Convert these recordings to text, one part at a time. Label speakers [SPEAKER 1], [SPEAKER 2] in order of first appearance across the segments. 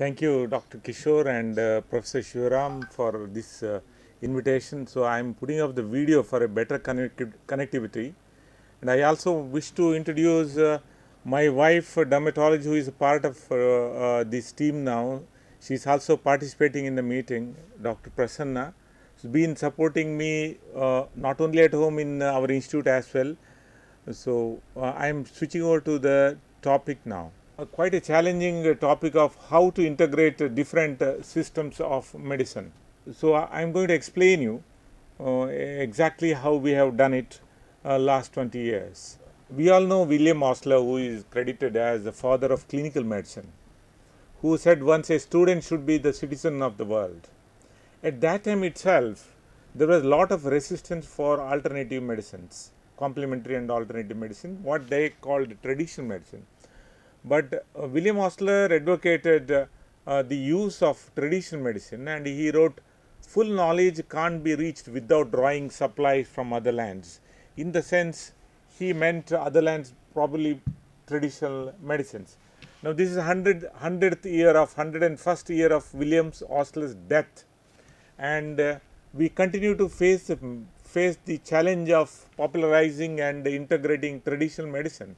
[SPEAKER 1] Thank you, Dr. Kishore and uh, Professor Shivaram for this uh, invitation. So, I am putting up the video for a better connectivity. And I also wish to introduce uh, my wife, dermatologist, who is a part of uh, uh, this team now. She is also participating in the meeting, Dr. Prasanna. She's been supporting me uh, not only at home in our institute as well. So, I am switching over to the topic now quite a challenging uh, topic of how to integrate uh, different uh, systems of medicine. So, I am going to explain you exactly how we have done it last 20 years. We all know William Osler who is credited as the father of clinical medicine who said once a student should be the citizen of the world. At that time itself, there was a lot of resistance for alternative medicines, complementary and alternative medicine, what they called traditional medicine. But uh, William Osler advocated uh, the use of traditional medicine and he wrote full knowledge can't be reached without drawing supplies from other lands. In the sense, he meant other lands, probably traditional medicines. Now, this is 100th year of 101st year of William Osler's death, and uh, we continue to face, face the challenge of popularizing and integrating traditional medicine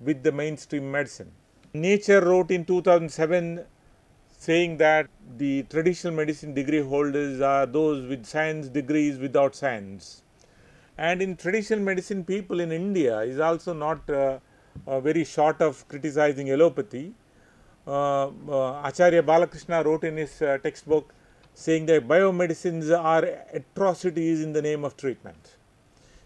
[SPEAKER 1] with the mainstream medicine. Nature wrote in 2007 saying that the traditional medicine degree holders are those with science degrees without science. And in traditional medicine, people in India is also not uh, uh, very short of criticizing allopathy. Uh, uh Acharya Balakrishna wrote in his uh, textbook saying that biomedicines are atrocities in the name of treatment.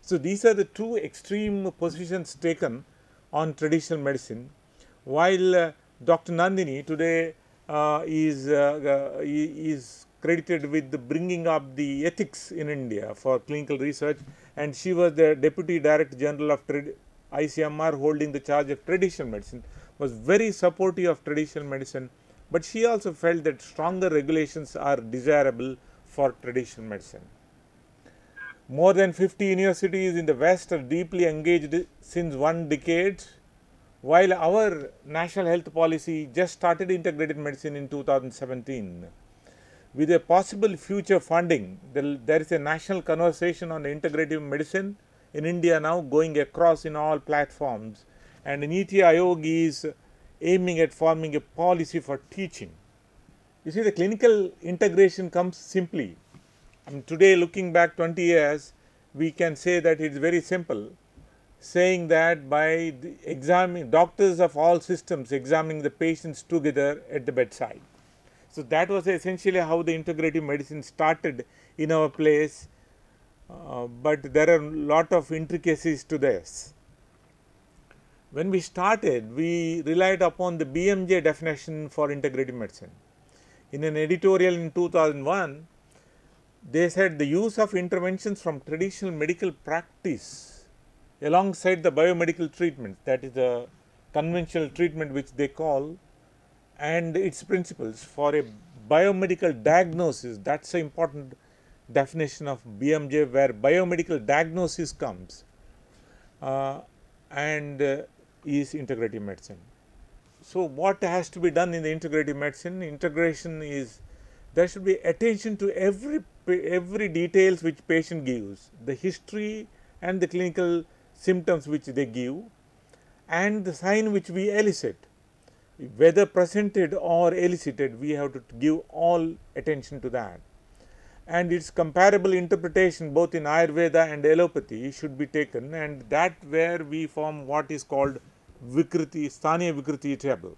[SPEAKER 1] So these are the two extreme positions taken on traditional medicine, while uh, Dr. Nandini today uh, is, uh, is credited with bringing up the ethics in India for clinical research and she was the Deputy Director General of ICMR holding the charge of traditional medicine, was very supportive of traditional medicine, but she also felt that stronger regulations are desirable for traditional medicine. More than 50 universities in the West are deeply engaged since one decade, while our national health policy just started integrated medicine in 2017. With a possible future funding, there is a national conversation on integrative medicine in India now going across in all platforms and Niti Aayog is aiming at forming a policy for teaching. You see the clinical integration comes simply and today looking back 20 years, we can say that it is very simple saying that by examining doctors of all systems examining the patients together at the bedside. So, that was essentially how the integrative medicine started in our place, uh, but there are lot of intricacies to this. When we started, we relied upon the BMJ definition for integrative medicine. In an editorial in 2001, they said the use of interventions from traditional medical practice alongside the biomedical treatment that is the conventional treatment which they call and its principles for a biomedical diagnosis that is an important definition of BMJ where biomedical diagnosis comes uh, and uh, is integrative medicine. So, what has to be done in the integrative medicine? Integration is there should be attention to every every details which patient gives, the history and the clinical symptoms which they give and the sign which we elicit. Whether presented or elicited, we have to give all attention to that. And its comparable interpretation both in Ayurveda and allopathy should be taken and that where we form what is called Vikriti, Sthaniya Vikriti table.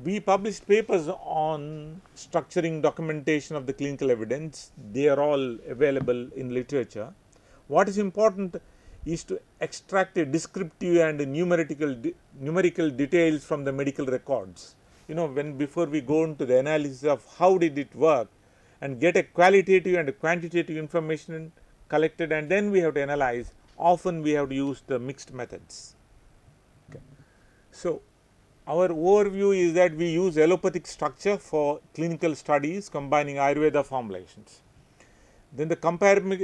[SPEAKER 1] We published papers on structuring documentation of the clinical evidence. They are all available in literature. What is important is to extract a descriptive and a numerical, de numerical details from the medical records. You know, when before we go into the analysis of how did it work and get a qualitative and a quantitative information collected and then we have to analyze, often we have to use the mixed methods. Okay. So, our overview is that we use allopathic structure for clinical studies combining Ayurveda formulations. Then the comparable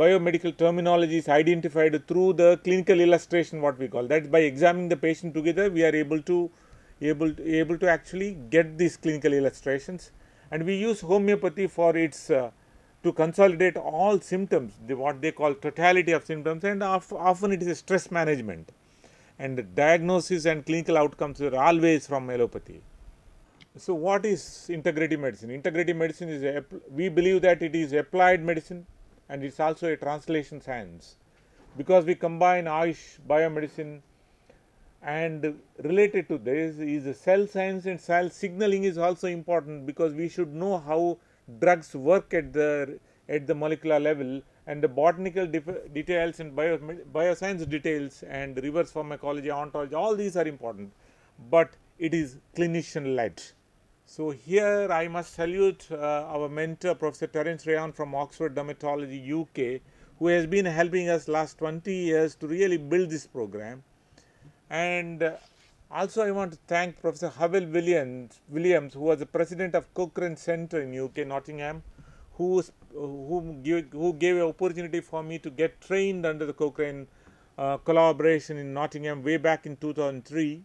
[SPEAKER 1] biomedical terminology is identified through the clinical illustration what we call that by examining the patient together we are able to able to, able to actually get these clinical illustrations and we use homeopathy for its uh, to consolidate all symptoms the, what they call totality of symptoms and of, often it is stress management and the diagnosis and clinical outcomes were always from allopathy. So, what is integrative medicine? Integrative medicine is, a, we believe that it is applied medicine and it is also a translation science because we combine Ayush, biomedicine and related to this is cell science and cell signaling is also important because we should know how drugs work at the at the molecular level and the botanical details and bio bioscience details and reverse pharmacology, ontology, all these are important, but it is clinician led. So, here I must salute uh, our mentor Professor Terence Rayon from Oxford Dermatology UK who has been helping us last 20 years to really build this program. And uh, also I want to thank Professor Havel Williams, Williams who was the president of Cochrane Center in UK, Nottingham, who who gave, who gave an opportunity for me to get trained under the Cochrane uh, collaboration in Nottingham way back in 2003.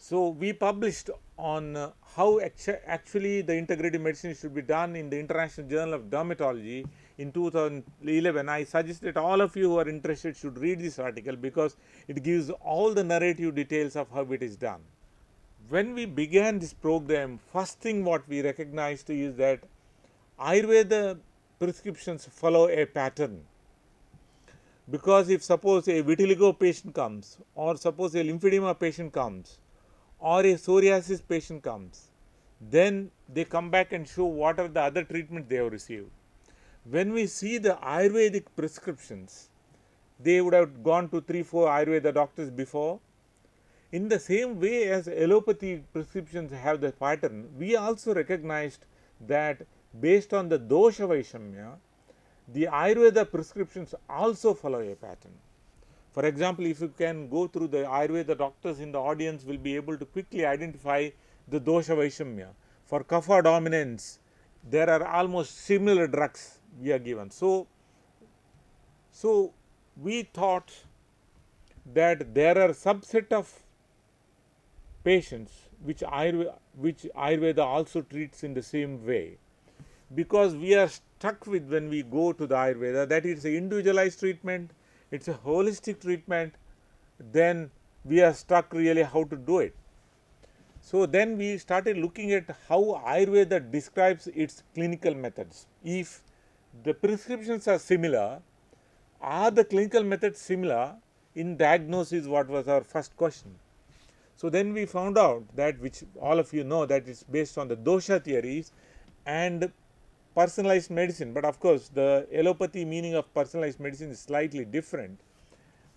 [SPEAKER 1] So we published on uh, how actu actually the integrative medicine should be done in the International Journal of Dermatology in 2011. I suggest that all of you who are interested should read this article because it gives all the narrative details of how it is done. When we began this program, first thing what we recognized is that Ayurveda prescriptions follow a pattern because if suppose a vitiligo patient comes or suppose a lymphedema patient comes or a psoriasis patient comes then they come back and show what are the other treatments they have received when we see the ayurvedic prescriptions they would have gone to 3 4 ayurveda doctors before in the same way as allopathy prescriptions have the pattern we also recognized that based on the dosha Vaishamya, the Ayurveda prescriptions also follow a pattern. For example, if you can go through the Ayurveda doctors in the audience will be able to quickly identify the dosha Vaishamya. For kapha dominance, there are almost similar drugs we are given. So, so we thought that there are subset of patients which Ayurveda, which Ayurveda also treats in the same way because we are stuck with when we go to the Ayurveda that it's an individualized treatment, it's a holistic treatment, then we are stuck really how to do it. So, then we started looking at how Ayurveda describes its clinical methods. If the prescriptions are similar, are the clinical methods similar in diagnosis what was our first question. So, then we found out that which all of you know that it's based on the dosha theories and personalized medicine, but of course the allopathy meaning of personalized medicine is slightly different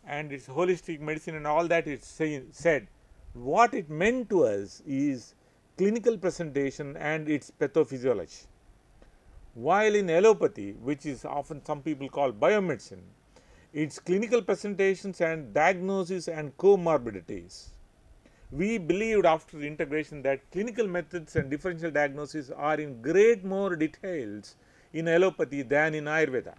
[SPEAKER 1] and it's holistic medicine and all that it's say, said. What it meant to us is clinical presentation and its pathophysiology. While in allopathy, which is often some people call biomedicine, its clinical presentations and diagnosis and comorbidities we believed after integration that clinical methods and differential diagnosis are in great more details in allopathy than in Ayurveda.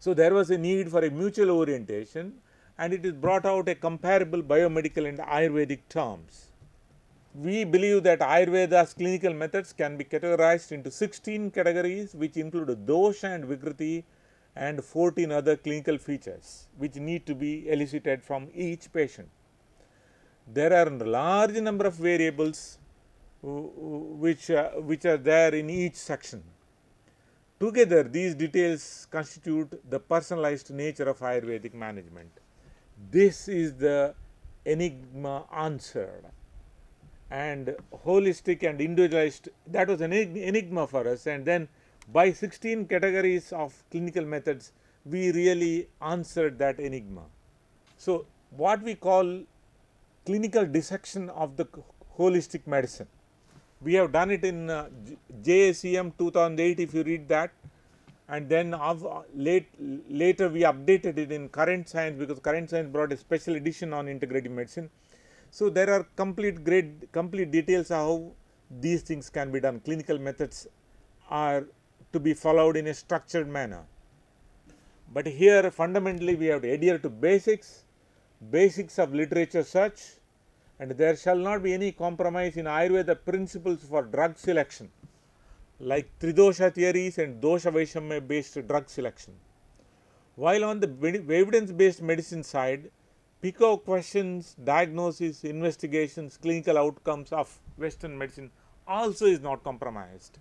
[SPEAKER 1] So, there was a need for a mutual orientation and it is brought out a comparable biomedical and Ayurvedic terms. We believe that Ayurveda's clinical methods can be categorized into 16 categories which include dosha and vikriti and 14 other clinical features which need to be elicited from each patient there are a large number of variables which, uh, which are there in each section. Together, these details constitute the personalized nature of Ayurvedic management. This is the enigma answered and holistic and individualized that was an enigma for us and then by 16 categories of clinical methods we really answered that enigma so what we call clinical dissection of the holistic medicine. We have done it in uh, JACM 2008 if you read that and then of, uh, late, later we updated it in current science because current science brought a special edition on integrative medicine. So, there are complete great complete details how these things can be done clinical methods are to be followed in a structured manner. But here fundamentally we have to adhere to basics, basics of literature search and there shall not be any compromise in Ayurveda principles for drug selection like Tridosha theories and Dosha Vaishya based drug selection. While on the evidence based medicine side, PICO questions, diagnosis, investigations, clinical outcomes of Western medicine also is not compromised.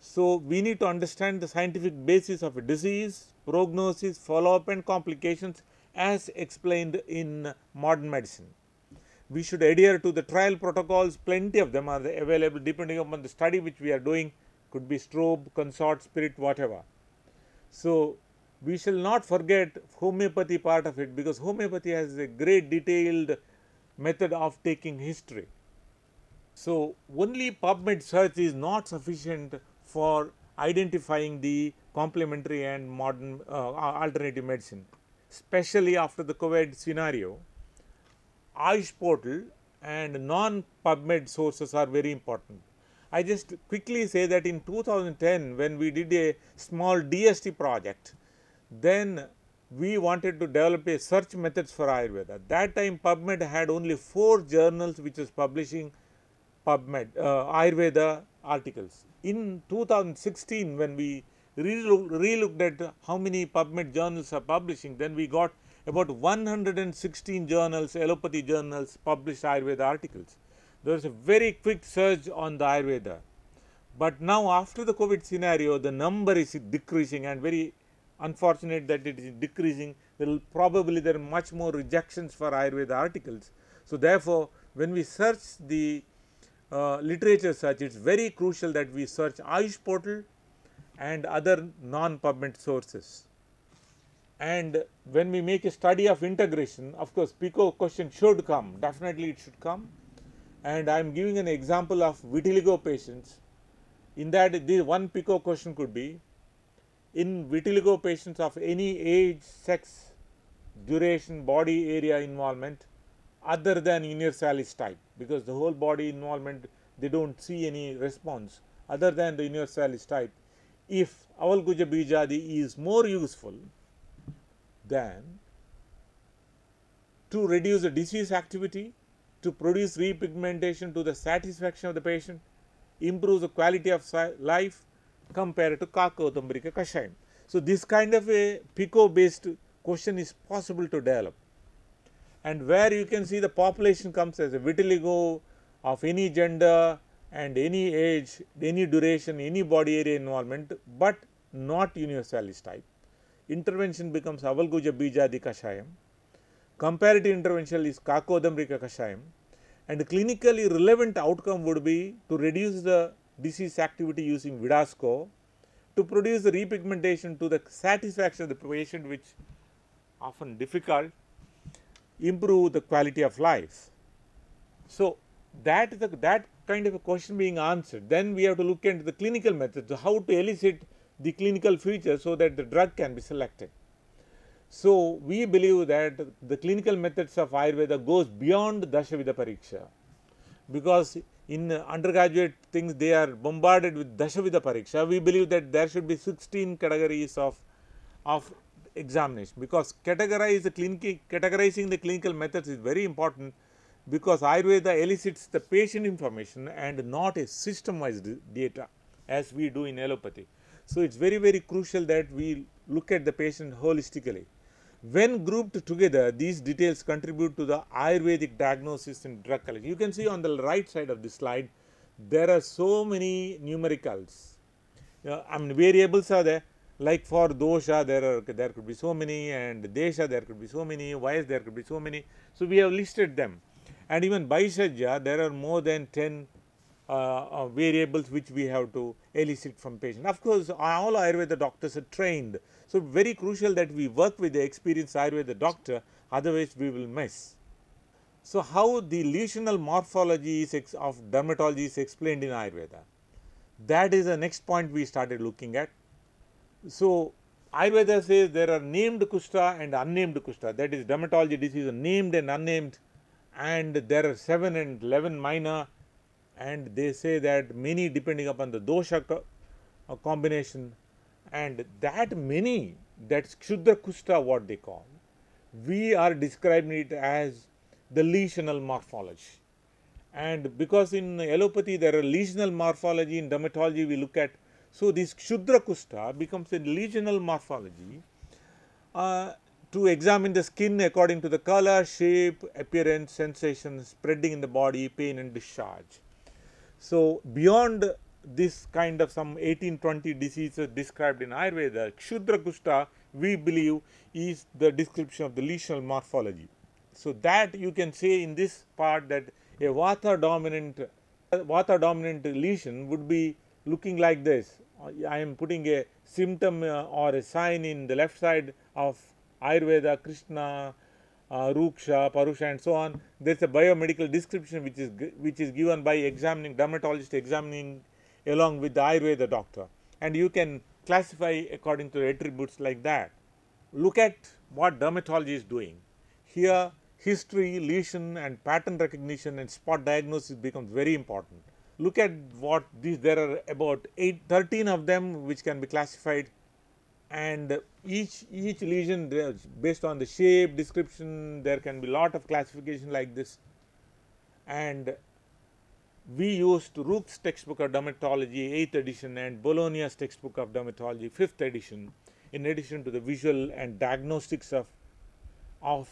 [SPEAKER 1] So, we need to understand the scientific basis of a disease, prognosis, follow up and complications as explained in modern medicine we should adhere to the trial protocols, plenty of them are available depending upon the study which we are doing, could be strobe, consort, spirit, whatever. So, we shall not forget homeopathy part of it because homeopathy has a great detailed method of taking history. So, only PubMed search is not sufficient for identifying the complementary and modern uh, alternative medicine, especially after the COVID scenario. ICE portal and non-PubMed sources are very important. I just quickly say that in 2010 when we did a small DST project, then we wanted to develop a search methods for Ayurveda. That time PubMed had only 4 journals which was publishing PubMed, uh, Ayurveda articles. In 2016 when we relooked re at how many PubMed journals are publishing, then we got about 116 journals, allopathy journals published Ayurveda articles. There was a very quick surge on the Ayurveda. But now after the COVID scenario, the number is decreasing and very unfortunate that it is decreasing. Will, probably there are much more rejections for Ayurveda articles. So therefore, when we search the uh, literature search, it is very crucial that we search Ayush portal and other non-PubMed sources. And when we make a study of integration, of course, PICO question should come, definitely it should come. And I am giving an example of vitiligo patients. In that, the one PICO question could be, in vitiligo patients of any age, sex, duration, body area involvement other than universalis type, because the whole body involvement, they do not see any response other than the universalis type. If avalguja bijadi is more useful, than to reduce the disease activity, to produce repigmentation to the satisfaction of the patient, improves the quality of life compared to kakautambrika kashayam. So, this kind of a PICO based question is possible to develop and where you can see the population comes as a vitiligo of any gender and any age, any duration, any body area involvement, but not universalis type intervention becomes Avalguja Bijadi Kashayam, comparative intervention is Kakodamrika Kashayam and clinically relevant outcome would be to reduce the disease activity using Vidasco to produce the repigmentation to the satisfaction of the patient which often difficult, improve the quality of life. So, that that kind of a question being answered. Then we have to look into the clinical methods, how to elicit the clinical features so that the drug can be selected. So, we believe that the clinical methods of Ayurveda goes beyond Dashavida Pariksha because in undergraduate things they are bombarded with Dashavida Pariksha. We believe that there should be 16 categories of, of examination because categorize the categorizing the clinical methods is very important because Ayurveda elicits the patient information and not a system wise data as we do in allopathy. So, it is very very crucial that we look at the patient holistically. When grouped together, these details contribute to the Ayurvedic diagnosis and drug collection. You can see on the right side of this slide, there are so many numericals. I mean variables are there like for dosha there are there could be so many and desha there could be so many, wise there could be so many. So, we have listed them and even Baishajya there are more than 10 uh, uh, variables which we have to elicit from patient. Of course, all Ayurveda doctors are trained. So, very crucial that we work with the experienced Ayurveda doctor, otherwise we will miss. So, how the lesional morphology of dermatology is explained in Ayurveda? That is the next point we started looking at. So, Ayurveda says there are named Kushta and unnamed Kushta, that is dermatology disease named and unnamed and there are 7 and 11 minor and they say that many depending upon the dosha uh, combination and that many that's Kshuddha Kusta what they call we are describing it as the lesional morphology and because in allopathy there are lesional morphology in dermatology we look at so this Kshuddha Kusta becomes a lesional morphology uh, to examine the skin according to the color, shape, appearance, sensation, spreading in the body, pain and discharge. So, beyond this kind of some 1820 diseases described in Ayurveda, Kshudra Kushta we believe is the description of the lesional morphology. So, that you can say in this part that a Vata dominant, Vata dominant lesion would be looking like this. I am putting a symptom uh, or a sign in the left side of Ayurveda, Krishna, uh, Ruksha, Parusha and so on, there is a biomedical description which is, which is given by examining dermatologist examining along with the Ayurveda doctor and you can classify according to attributes like that. Look at what dermatology is doing. Here history, lesion and pattern recognition and spot diagnosis becomes very important. Look at what these, there are about eight, 13 of them which can be classified and each each lesion based on the shape description there can be lot of classification like this and we used Rook's textbook of dermatology 8th edition and Bologna's textbook of dermatology 5th edition in addition to the visual and diagnostics of of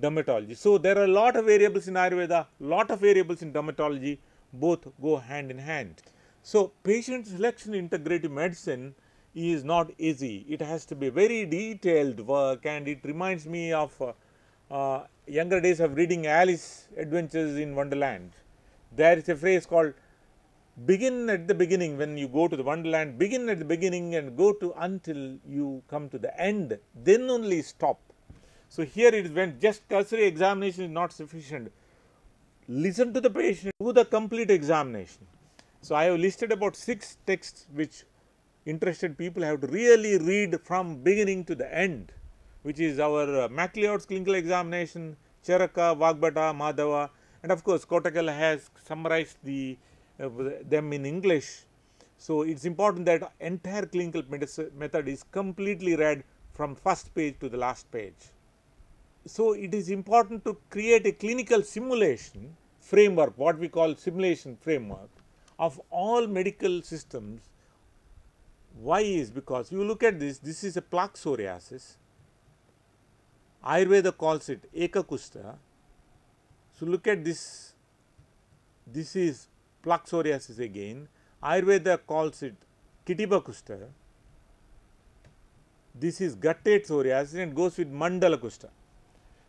[SPEAKER 1] dermatology. So, there are a lot of variables in Ayurveda, lot of variables in dermatology both go hand in hand. So, patient selection in integrative medicine is not easy. It has to be very detailed work and it reminds me of uh, uh, younger days of reading Alice Adventures in Wonderland. There is a phrase called begin at the beginning when you go to the wonderland begin at the beginning and go to until you come to the end then only stop so here it is when just cursory examination is not sufficient listen to the patient do the complete examination so i have listed about six texts which interested people have to really read from beginning to the end, which is our uh, MacLeod's clinical examination, Charaka, Vagbata, Madhava, and of course, Kotakala has summarized the, uh, them in English. So, it is important that entire clinical method is completely read from first page to the last page. So, it is important to create a clinical simulation framework, what we call simulation framework of all medical systems why is because you look at this, this is a plaque psoriasis. Ayurveda calls it ekakusta. So, look at this, this is plaque psoriasis again. Ayurveda calls it Kitibakushta. This is guttate psoriasis and goes with Mandalakushta.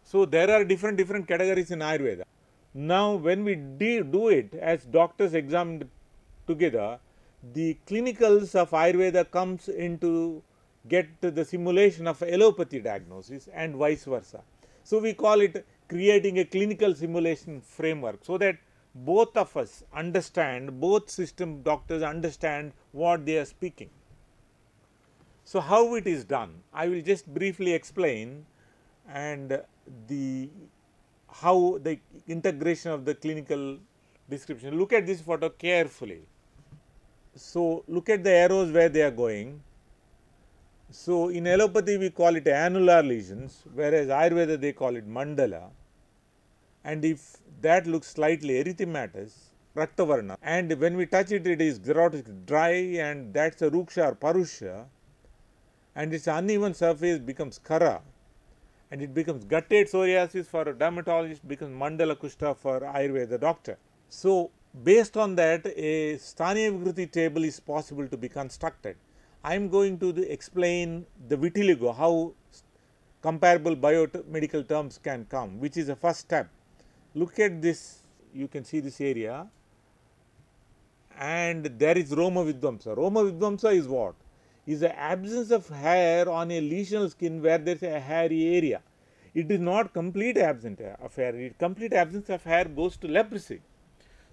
[SPEAKER 1] So, there are different different categories in Ayurveda. Now, when we do it as doctors examined together, the clinicals of Ayurveda comes into get the simulation of allopathy diagnosis and vice versa. So, we call it creating a clinical simulation framework, so that both of us understand, both system doctors understand what they are speaking. So, how it is done? I will just briefly explain and the how the integration of the clinical description. Look at this photo carefully. So, look at the arrows where they are going. So, in allopathy we call it annular lesions whereas Ayurveda they call it mandala and if that looks slightly erythematous Raktavarna and when we touch it it is dry and that's a Ruksha or Parusha and its uneven surface becomes Kara and it becomes gutted psoriasis for a dermatologist becomes mandala kushta for Ayurveda doctor. So, Based on that a Stania Vigruti table is possible to be constructed. I am going to explain the vitiligo how comparable biomedical terms can come which is the first step. Look at this you can see this area and there is Roma Vidvamsa. Roma Vidvamsa is what? Is the absence of hair on a lesional skin where there is a hairy area. It is not complete absence uh, of hair, complete absence of hair goes to leprosy.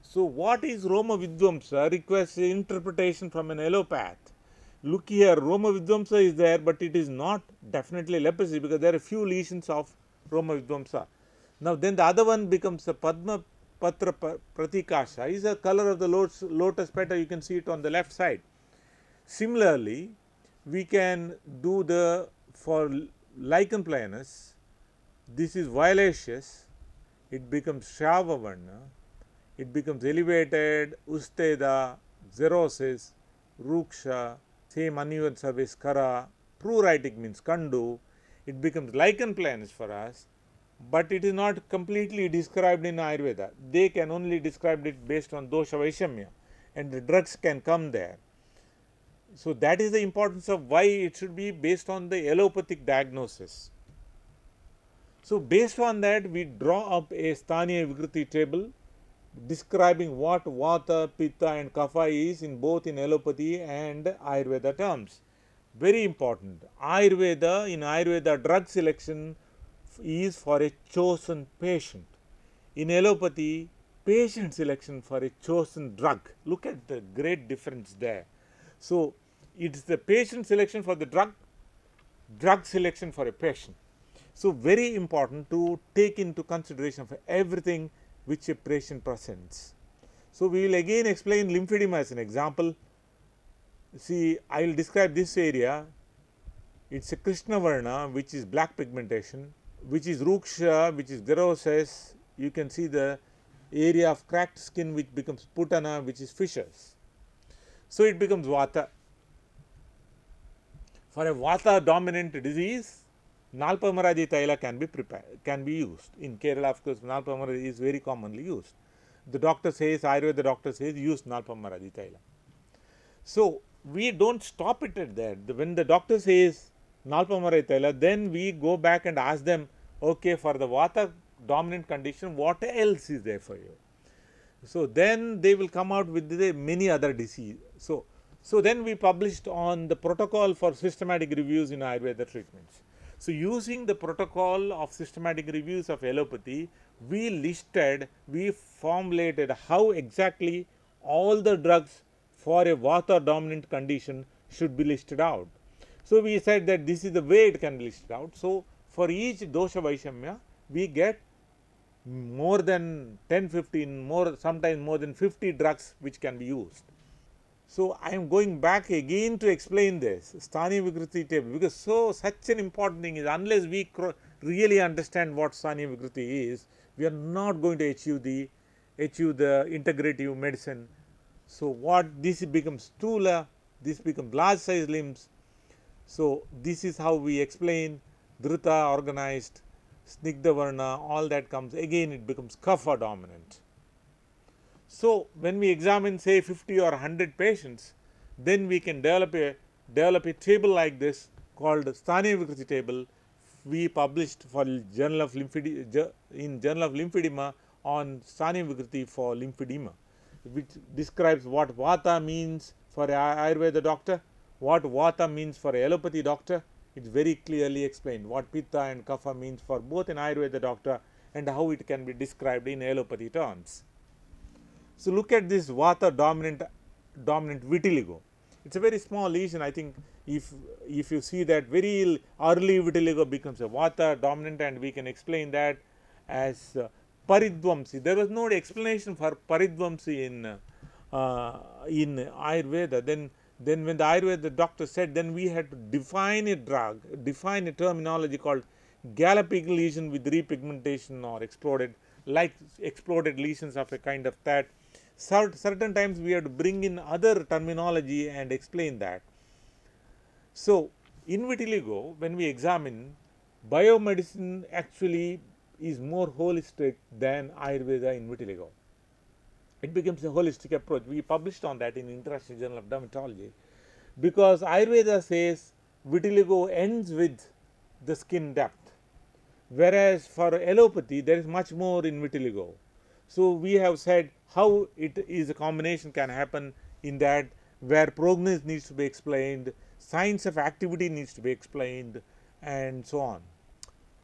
[SPEAKER 1] So, what is Roma Vidvamsa requires interpretation from an allopath. Look here, Roma Vidvamsa is there, but it is not definitely leprosy because there are few lesions of Roma Vidvamsa. Now, then the other one becomes the Padma Patra Pratikasha, is a color of the lotus, lotus petal, you can see it on the left side. Similarly, we can do the for lichen planus, this is violaceous, it becomes Shavavarna, it becomes elevated, usteda, xerosis, ruksha, same uneven surface kara, pruritic means kandu, it becomes lichen planes for us, but it is not completely described in Ayurveda. They can only describe it based on dosha vaishamya and the drugs can come there. So, that is the importance of why it should be based on the allopathic diagnosis. So, based on that we draw up a Sthaniya Vigruti table describing what Vata, Pitta and Kapha is in both in allopathy and Ayurveda terms. Very important. Ayurveda, in Ayurveda drug selection is for a chosen patient. In allopathy, patient selection for a chosen drug. Look at the great difference there. So, it is the patient selection for the drug, drug selection for a patient. So, very important to take into consideration for everything which patient presents. So, we will again explain lymphedema as an example. See, I will describe this area. It is a Varna, which is black pigmentation, which is Ruksha, which is Geroses. You can see the area of cracked skin, which becomes Putana, which is fissures. So, it becomes Vata. For a Vata dominant disease, Nalpamaradi Taila can be prepared, can be used. In Kerala, of course, Nalpamaradi is very commonly used. The doctor says, Ayurveda doctor says, use Nalpamaradi Taila. So, we don't stop it at that. When the doctor says Nalpamaradi Taila, then we go back and ask them, okay, for the Vata dominant condition, what else is there for you? So, then they will come out with the many other disease. So, so then we published on the protocol for systematic reviews in Ayurveda treatments. So, using the protocol of systematic reviews of allopathy, we listed, we formulated how exactly all the drugs for a water dominant condition should be listed out. So, we said that this is the way it can be listed out. So, for each dosha vaishamya, we get more than 10, 15, more sometimes more than 50 drugs which can be used. So, I am going back again to explain this Stani Vikriti table because so such an important thing is unless we really understand what Stani Vikriti is, we are not going to achieve the achieve the integrative medicine. So, what this becomes stula, this becomes large size limbs. So, this is how we explain Druta organized, Snigdha Varna, all that comes again it becomes kapha dominant. So, when we examine say 50 or 100 patients, then we can develop a, develop a table like this called Stani Vikriti table we published for Journal of Lymphedema, in Journal of Lymphedema on Stani Vikriti for lymphedema, which describes what Vata means for Ayurveda doctor, what Vata means for allopathy doctor, it is very clearly explained what Pitta and Kapha means for both an Ayurveda doctor and how it can be described in allopathy terms. So, look at this Vata dominant dominant vitiligo. It is a very small lesion. I think if if you see that very early vitiligo becomes a Vata dominant, and we can explain that as uh, paridvamsi. There was no explanation for paridvamsi in uh, in Ayurveda. Then then when the Ayurveda doctor said, then we had to define a drug, define a terminology called gallopic lesion with repigmentation or exploded like exploded lesions of a kind of that certain times we have to bring in other terminology and explain that. So, in vitiligo, when we examine, biomedicine actually is more holistic than Ayurveda in vitiligo. It becomes a holistic approach. We published on that in International Journal of Dermatology because Ayurveda says vitiligo ends with the skin depth, whereas for allopathy, there is much more in vitiligo. So, we have said how it is a combination can happen in that where prognosis needs to be explained, science of activity needs to be explained and so on.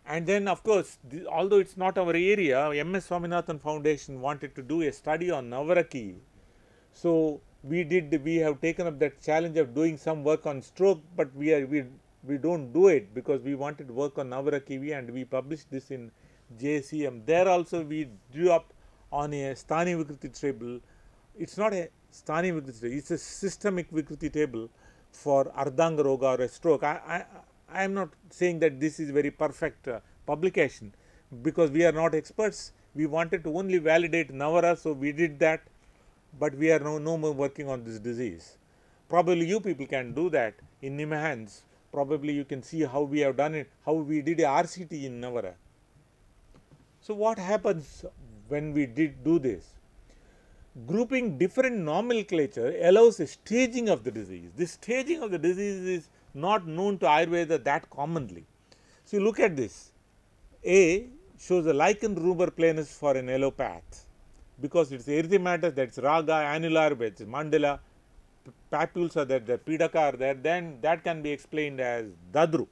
[SPEAKER 1] And then of course, the, although it is not our area, M.S. Swaminathan Foundation wanted to do a study on Navaraki. So, we did we have taken up that challenge of doing some work on stroke, but we are we we do not do it because we wanted work on Navarakivi and we published this in JCM. There also we drew up on a Stani Vikriti table, it is not a Stani Vikriti table, it is a systemic Vikriti table for Ardhanga Roga or a stroke. I, I, I am not saying that this is very perfect uh, publication because we are not experts. We wanted to only validate Navara, so we did that, but we are no, no more working on this disease. Probably you people can do that in Nimahans. Probably you can see how we have done it, how we did a RCT in Navara. So, what happens when we did do this. Grouping different nomenclature allows a staging of the disease. This staging of the disease is not known to Ayurveda that commonly. So, look at this. A shows a lichen rubor planus for an allopath because it's erythematous, that's raga, annular, that's mandala, papules are there, the pidaka are there, then that can be explained as dadru.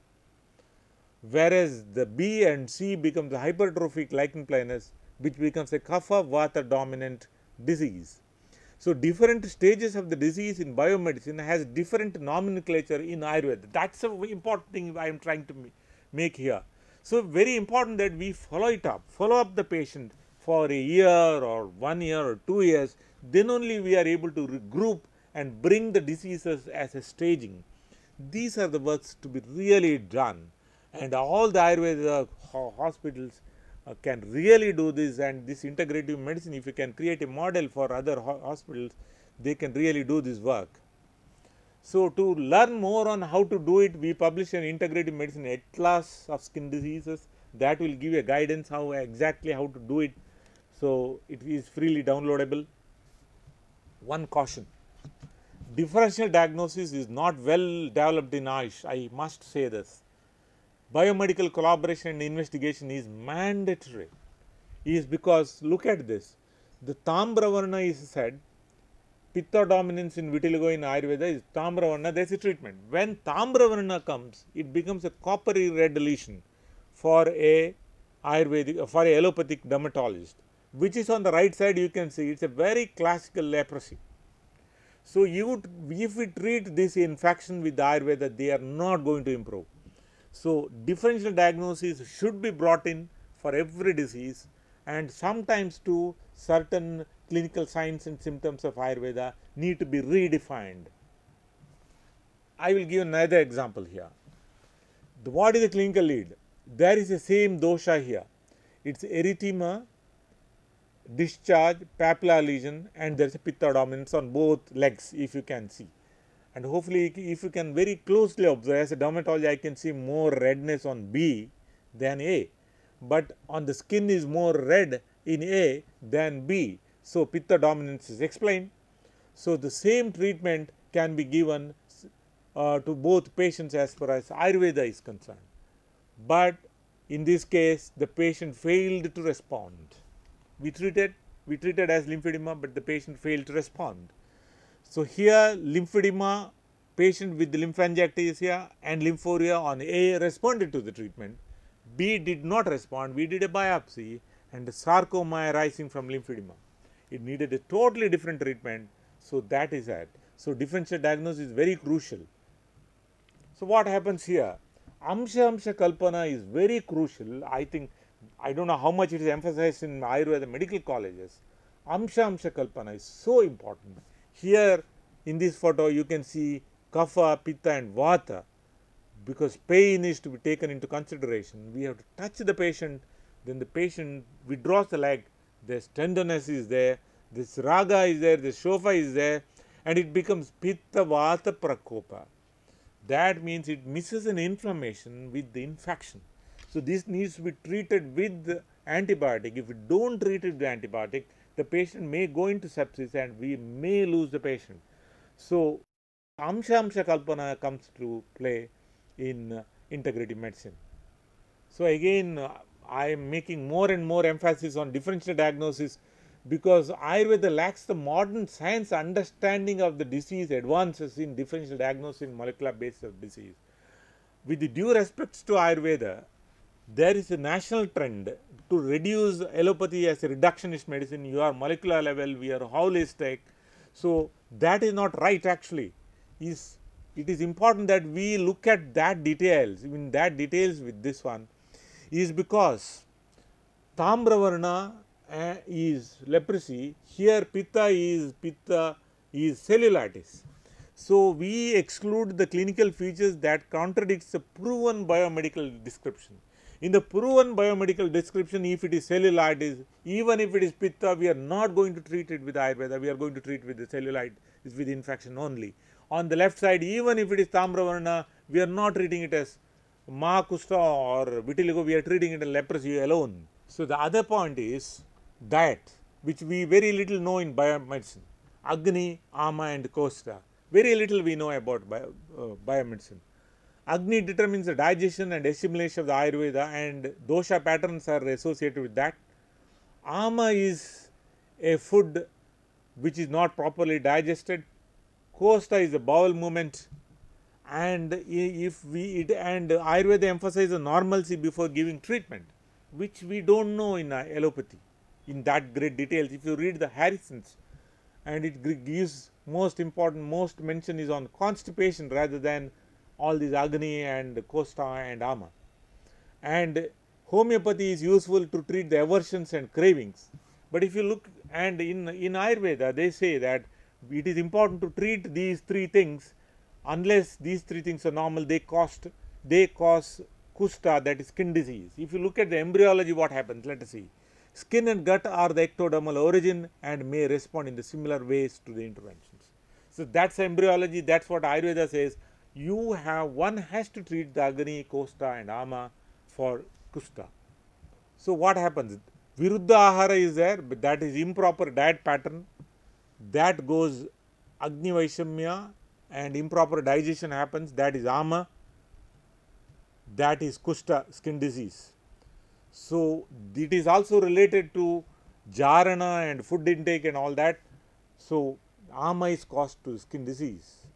[SPEAKER 1] Whereas the B and C becomes hypertrophic lichen planus which becomes a kapha vata dominant disease. So, different stages of the disease in biomedicine has different nomenclature in Ayurveda. That is an important thing I am trying to make here. So, very important that we follow it up, follow up the patient for a year or one year or two years, then only we are able to regroup and bring the diseases as a staging. These are the works to be really done and all the Ayurveda hospitals uh, can really do this and this integrative medicine if you can create a model for other ho hospitals they can really do this work. So, to learn more on how to do it we publish an integrative medicine atlas of skin diseases that will give a guidance how exactly how to do it. So, it is freely downloadable. One caution differential diagnosis is not well developed in Aish I must say this biomedical collaboration and investigation is mandatory is because look at this the tambravarna is said pitta dominance in vitiligo in ayurveda is tambravarna that's a treatment when tambravarna comes it becomes a coppery red lesion for a ayurvedic for a allopathic dermatologist which is on the right side you can see it's a very classical leprosy so you if we treat this infection with ayurveda they are not going to improve so, differential diagnosis should be brought in for every disease and sometimes too certain clinical signs and symptoms of Ayurveda need to be redefined. I will give another example here. The, what is the clinical lead? There is the same dosha here. It's erythema, discharge, papilla lesion and there is a pitta dominance on both legs if you can see and hopefully if you can very closely observe as a dermatologist I can see more redness on B than A but on the skin is more red in A than B. So, pitta dominance is explained. So, the same treatment can be given uh, to both patients as far as Ayurveda is concerned. But in this case, the patient failed to respond. We treated, we treated as lymphedema, but the patient failed to respond. So, here lymphedema patient with lymphangiectasia and lymphoria on A responded to the treatment, B did not respond, we did a biopsy and the sarcoma arising from lymphedema. It needed a totally different treatment, so that is that. So, differential diagnosis is very crucial. So, what happens here? Amsha Amsha Kalpana is very crucial. I think, I do not know how much it is emphasized in Ayurveda medical colleges. Amsha Amsha Kalpana is so important. Here in this photo you can see kapha, pitta and vata because pain is to be taken into consideration. We have to touch the patient, then the patient withdraws the leg, this tenderness is there, this raga is there, this shofa is there and it becomes pitta vata prakopa. That means it misses an inflammation with the infection. So, this needs to be treated with antibiotic, if we do not treat it with antibiotic, the patient may go into sepsis and we may lose the patient. So, Amsha Amsha Kalpana comes to play in uh, integrative medicine. So, again uh, I am making more and more emphasis on differential diagnosis because Ayurveda lacks the modern science understanding of the disease advances in differential diagnosis in molecular basis of disease. With the due respects to Ayurveda, there is a national trend to reduce allopathy as a reductionist medicine. You are molecular level, we are holistic. So, that is not right actually. Is It is important that we look at that details, in that details with this one is because Tambravarna uh, eh, is leprosy, here Pitta is Pitta is cellulitis. So, we exclude the clinical features that contradicts the proven biomedical description. In the proven biomedical description, if it is cellulitis, even if it is pitta, we are not going to treat it with Ayurveda, we are going to treat with the cellulite, is with infection only. On the left side, even if it is tamravarna, we are not treating it as kusta or vitiligo, we are treating it as leprosy alone. So, the other point is diet, which we very little know in biomedicine, Agni, Ama and kusta. very little we know about bio, uh, biomedicine. Agni determines the digestion and assimilation of the Ayurveda and dosha patterns are associated with that. Ama is a food which is not properly digested. Kosta is a bowel movement and if we and Ayurveda emphasizes normalcy before giving treatment which we don't know in uh, allopathy in that great details if you read the Harrisons and it gives most important most mention is on constipation rather than all these Agni and Costa and Ama. And homeopathy is useful to treat the aversions and cravings. But if you look and in, in Ayurveda they say that it is important to treat these three things unless these three things are normal they cost they cause kusta that is skin disease. If you look at the embryology what happens let us see. Skin and gut are the ectodermal origin and may respond in the similar ways to the interventions. So that's embryology that's what Ayurveda says you have one has to treat the Agni, Kosta and Ama for Kusta. So what happens? Viruddha Ahara is there but that is improper diet pattern that goes Agni Vaishamya and improper digestion happens that is Ama that is Kusta skin disease. So it is also related to Jarana and food intake and all that. So Ama is caused to skin disease.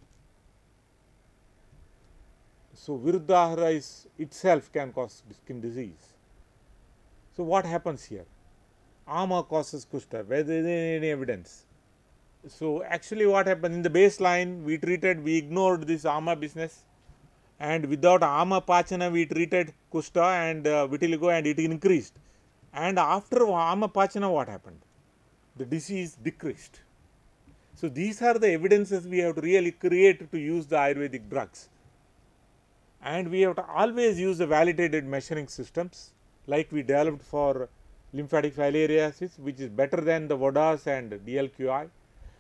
[SPEAKER 1] So, virudhahara is itself can cause skin disease. So, what happens here? Ama causes Kushta, where there is any evidence. So, actually what happened in the baseline, we treated, we ignored this Ama business and without Ama Pachana, we treated Kushta and uh, Vitiligo and it increased. And after Ama Pachana, what happened? The disease decreased. So, these are the evidences we have to really create to use the Ayurvedic drugs and we have to always use the validated measuring systems like we developed for lymphatic filariasis which is better than the VODAS and DLQI.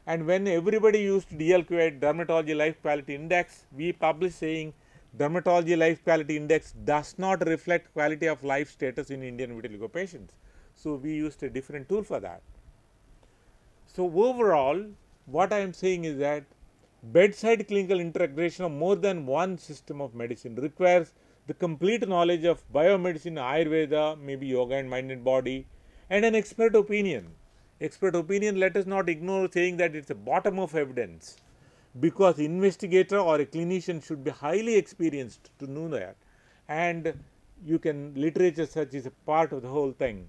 [SPEAKER 1] And when everybody used DLQI dermatology life quality index, we published saying dermatology life quality index does not reflect quality of life status in Indian vitiligo patients. So, we used a different tool for that. So, overall what I am saying is that bedside clinical integration of more than one system of medicine requires the complete knowledge of biomedicine, Ayurveda, maybe yoga and mind and body, and an expert opinion. Expert opinion, let us not ignore saying that it's a bottom of evidence because investigator or a clinician should be highly experienced to know that and you can literature search is a part of the whole thing.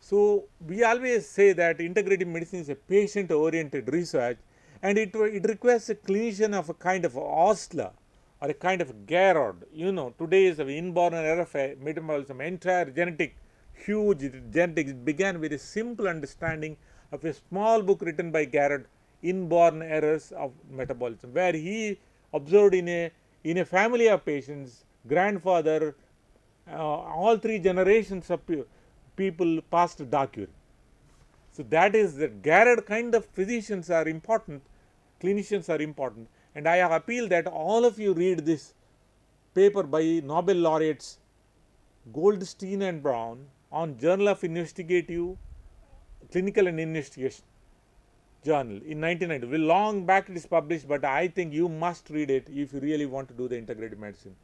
[SPEAKER 1] So, we always say that integrative medicine is a patient oriented research and it, it requires a clinician of a kind of ostler or a kind of Garrod. You know, today is an inborn error of metabolism, entire genetic, huge genetics. began with a simple understanding of a small book written by Garrod, Inborn Errors of Metabolism, where he observed in a, in a family of patients, grandfather, uh, all three generations of people passed dark urine. So, that is that Garrett kind of physicians are important, clinicians are important and I appeal that all of you read this paper by Nobel laureates Goldstein and Brown on Journal of Investigative Clinical and Investigation journal in 1990. Well, long back it is published, but I think you must read it if you really want to do the integrated medicine.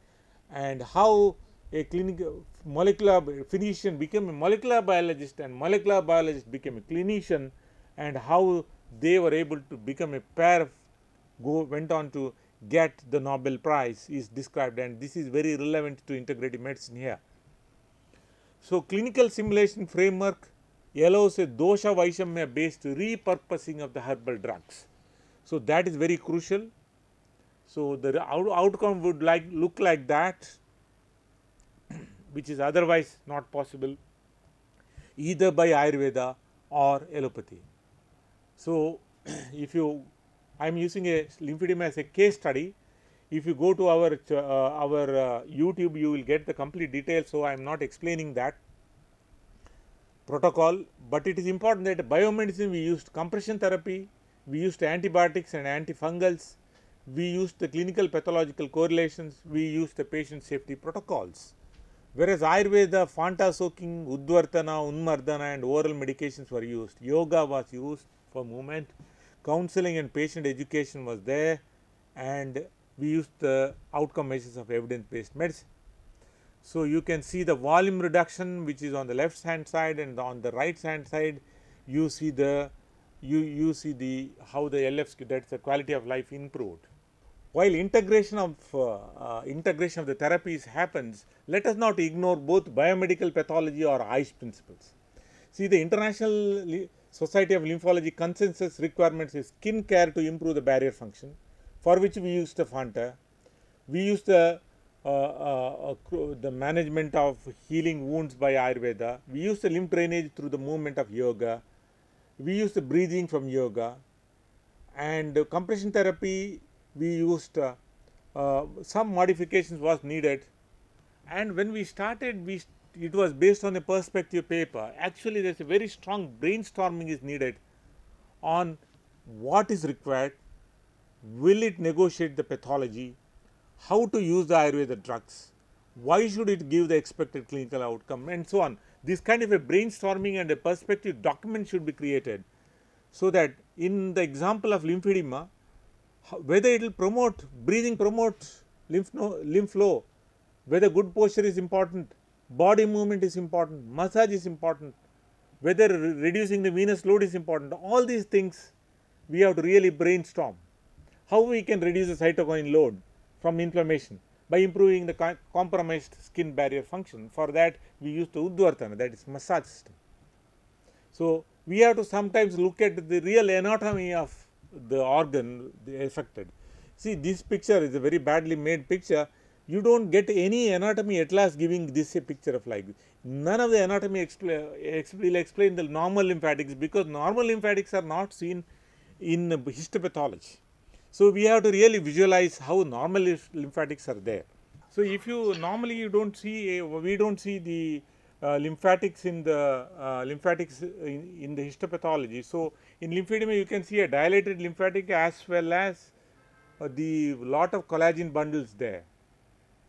[SPEAKER 1] And how a clinical molecular physician became a molecular biologist and molecular biologist became a clinician and how they were able to become a pair go went on to get the Nobel Prize is described and this is very relevant to integrative medicine here. So, clinical simulation framework allows a dosha vaishamya based repurposing of the herbal drugs. So, that is very crucial. So, the out outcome would like look like that which is otherwise not possible either by Ayurveda or allopathy. So, if you I am using a lymphedema as a case study. If you go to our uh, our uh, YouTube, you will get the complete details. So I am not explaining that protocol, but it is important that biomedicine we used compression therapy, we used antibiotics and antifungals, we used the clinical pathological correlations, we used the patient safety protocols. Whereas Ayurveda, Fanta soaking, Udvartana, Unmardana and oral medications were used. Yoga was used for movement. Counseling and patient education was there and we used the outcome measures of evidence based medicine. So, you can see the volume reduction which is on the left hand side and on the right hand side you see the you, you see the how the LFs that is the quality of life improved while integration of uh, uh, integration of the therapies happens, let us not ignore both biomedical pathology or ICE principles. See, the International Society of Lymphology consensus requirements is skin care to improve the barrier function, for which we use the Fanta. We use the uh, uh, uh the management of healing wounds by Ayurveda. We use the lymph drainage through the movement of yoga. We use the breathing from yoga. And compression therapy we used uh, uh, some modifications was needed and when we started we it was based on a perspective paper. Actually, there is a very strong brainstorming is needed on what is required, will it negotiate the pathology, how to use the Ayurveda drugs, why should it give the expected clinical outcome and so on. This kind of a brainstorming and a perspective document should be created so that in the example of lymphedema, whether it will promote breathing promotes lymph, no, lymph flow, whether good posture is important, body movement is important, massage is important, whether re reducing the venous load is important, all these things we have to really brainstorm. How we can reduce the cytokine load from inflammation by improving the co compromised skin barrier function. For that we use the Uddvartana that is massage system. So, we have to sometimes look at the real anatomy of the organ affected. See this picture is a very badly made picture, you do not get any anatomy atlas giving this a picture of like None of the anatomy expl will explain the normal lymphatics because normal lymphatics are not seen in histopathology. So, we have to really visualize how normal lymphatics are there. So, if you normally you do not see a, we do not see the uh, lymphatics in the uh, lymphatics in, in, the histopathology. So, in lymphedema you can see a dilated lymphatic as well as uh, the lot of collagen bundles there.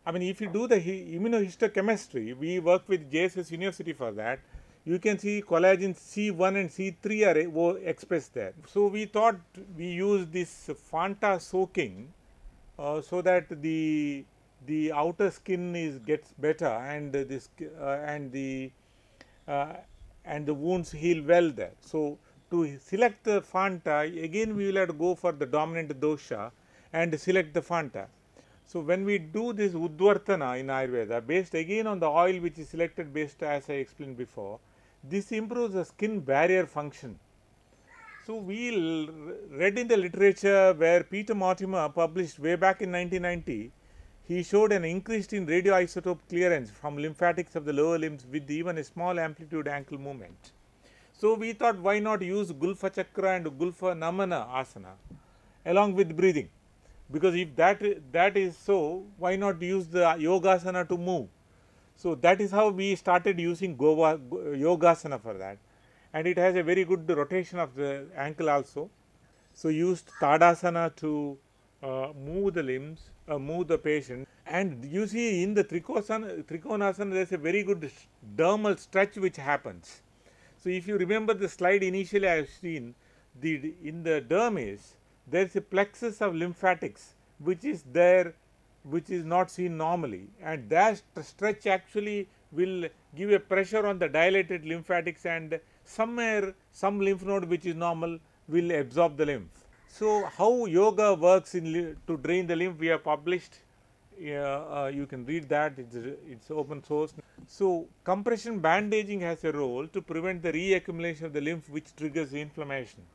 [SPEAKER 1] I mean if you do the immunohistochemistry, we work with JSS University for that, you can see collagen C1 and C3 are eh, expressed there. So, we thought we use this Fanta soaking uh, so that the the outer skin is gets better and this uh, and the uh, and the wounds heal well there. So, to select the fanta again we will have to go for the dominant dosha and select the fanta. So, when we do this udvartana in Ayurveda based again on the oil which is selected based as I explained before, this improves the skin barrier function. So, we read in the literature where Peter Mortimer published way back in 1990 he showed an increase in radioisotope clearance from lymphatics of the lower limbs with even a small amplitude ankle movement. So, we thought why not use Gulfa Chakra and Gulfa Namana asana along with breathing because if that that is so why not use the yogasana to move. So, that is how we started using Gova, yogasana for that and it has a very good rotation of the ankle also. So, used Tadasana to uh, move the limbs, uh, move the patient. And you see in the trichosana, trikonasana, there is a very good dermal stretch which happens. So if you remember the slide initially I have seen, the, in the dermis, there is a plexus of lymphatics which is there, which is not seen normally. And that stretch actually will give a pressure on the dilated lymphatics and somewhere some lymph node which is normal will absorb the lymph. So, how yoga works in to drain the lymph we have published uh, uh, you can read that it's it's open source so compression bandaging has a role to prevent the reaccumulation of the lymph which triggers inflammation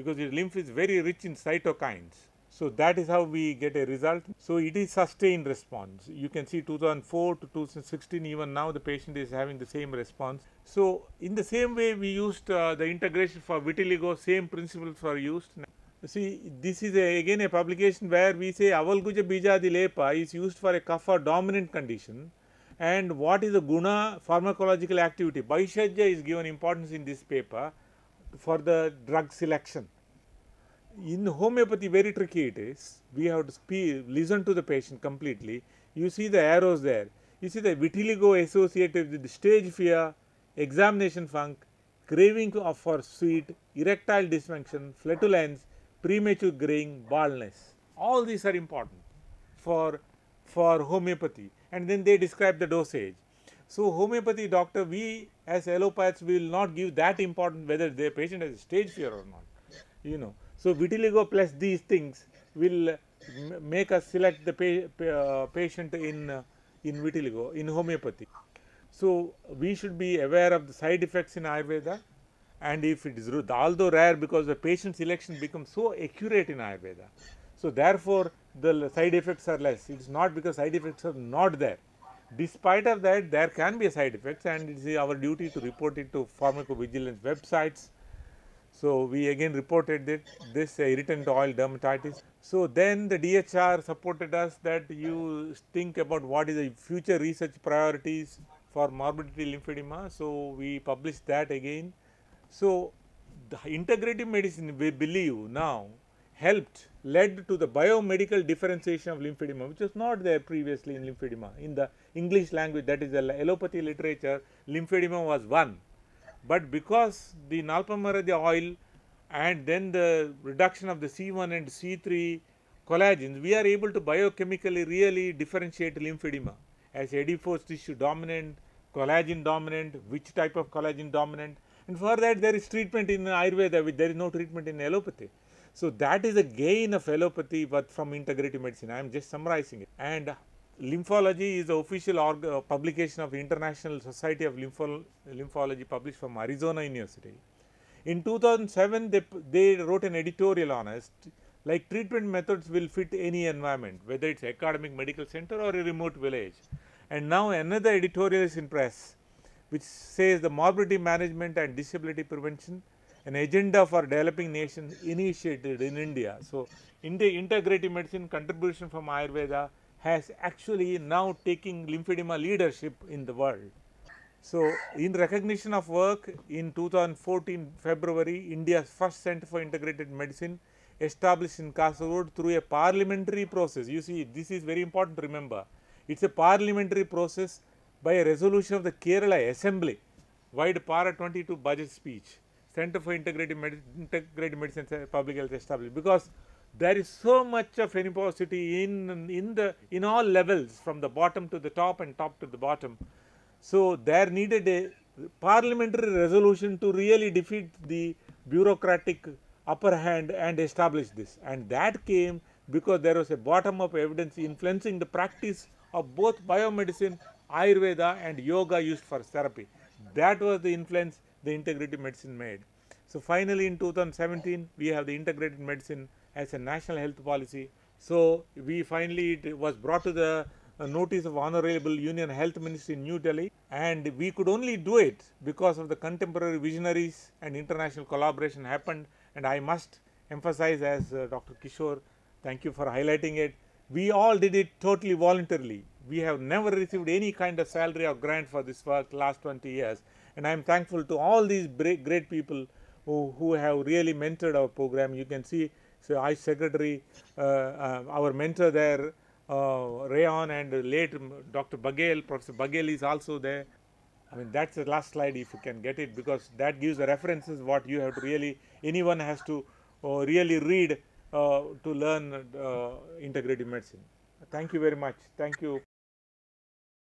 [SPEAKER 1] because the lymph is very rich in cytokines so that is how we get a result so it is sustained response you can see 2004 to 2016 even now the patient is having the same response so in the same way we used uh, the integration for vitiligo same principles are used see this is a, again a publication where we say avalguja Bija lepa is used for a kapha dominant condition and what is the guna pharmacological activity. Baishajya is given importance in this paper for the drug selection. In homeopathy very tricky it is, we have to speak, listen to the patient completely, you see the arrows there, you see the vitiligo associated with stage fear, examination funk, craving for sweet, erectile dysfunction, flatulence, premature graying, baldness. All these are important for, for homeopathy. And then they describe the dosage. So homeopathy doctor, we as allopaths will not give that important whether their patient has stage fear or not. You know, so vitiligo plus these things will make us select the pa pa uh, patient in uh, in vitiligo in homeopathy. So we should be aware of the side effects in Ayurveda and if it is although rare because the patient selection becomes so accurate in Ayurveda. So, therefore, the side effects are less. It is not because side effects are not there. Despite of that, there can be side effects and it is our duty to report it to pharmacovigilance websites. So, we again reported that this uh, irritant oil dermatitis. So, then the DHR supported us that you think about what is the future research priorities for morbidity lymphedema. So, we published that again. So, the integrative medicine we believe now helped led to the biomedical differentiation of lymphedema which was not there previously in lymphedema. In the English language that is the allopathy literature lymphedema was one but because the nalpamaradya oil and then the reduction of the C1 and C3 collagens, we are able to biochemically really differentiate lymphedema as adipose tissue dominant, collagen dominant, which type of collagen dominant, and for that there is treatment in Ayurveda which there is no treatment in allopathy. So that is a gain of allopathy but from integrative medicine. I am just summarizing it. And lymphology is the official uh, publication of International Society of Lympho Lymphology published from Arizona University. In 2007, they, they wrote an editorial on us like treatment methods will fit any environment, whether it's academic medical center or a remote village. And now another editorial is in press which says the morbidity management and disability prevention, an agenda for developing nations initiated in India. So, India integrative medicine contribution from Ayurveda has actually now taking lymphedema leadership in the world. So, in recognition of work in 2014 February, India's first Center for Integrated Medicine established in Kasaragod through a parliamentary process. You see, this is very important to remember. It is a parliamentary process by a resolution of the Kerala Assembly wide para 22 budget speech Center for Integrative, Medi Integrative Medicine Public Health established because there is so much of animosity in, in, the, in all levels from the bottom to the top and top to the bottom. So, there needed a parliamentary resolution to really defeat the bureaucratic upper hand and establish this and that came because there was a bottom up evidence influencing the practice of both biomedicine Ayurveda and yoga used for therapy. That was the influence the integrative medicine made. So finally in 2017 we have the integrated medicine as a national health policy. So we finally it was brought to the uh, notice of Honorable Union Health Ministry in New Delhi and we could only do it because of the contemporary visionaries and international collaboration happened and I must emphasize as uh, Dr. Kishore, thank you for highlighting it. We all did it totally voluntarily we have never received any kind of salary or grant for this work last 20 years and I am thankful to all these great people who, who have really mentored our program. You can see so I secretary, uh, uh, our mentor there, uh, Rayon and late Dr. Bagel, Professor Bagel is also there. I mean that's the last slide if you can get it because that gives the references what you have to really, anyone has to uh, really read uh, to learn uh, integrative medicine. Thank you very much. Thank you.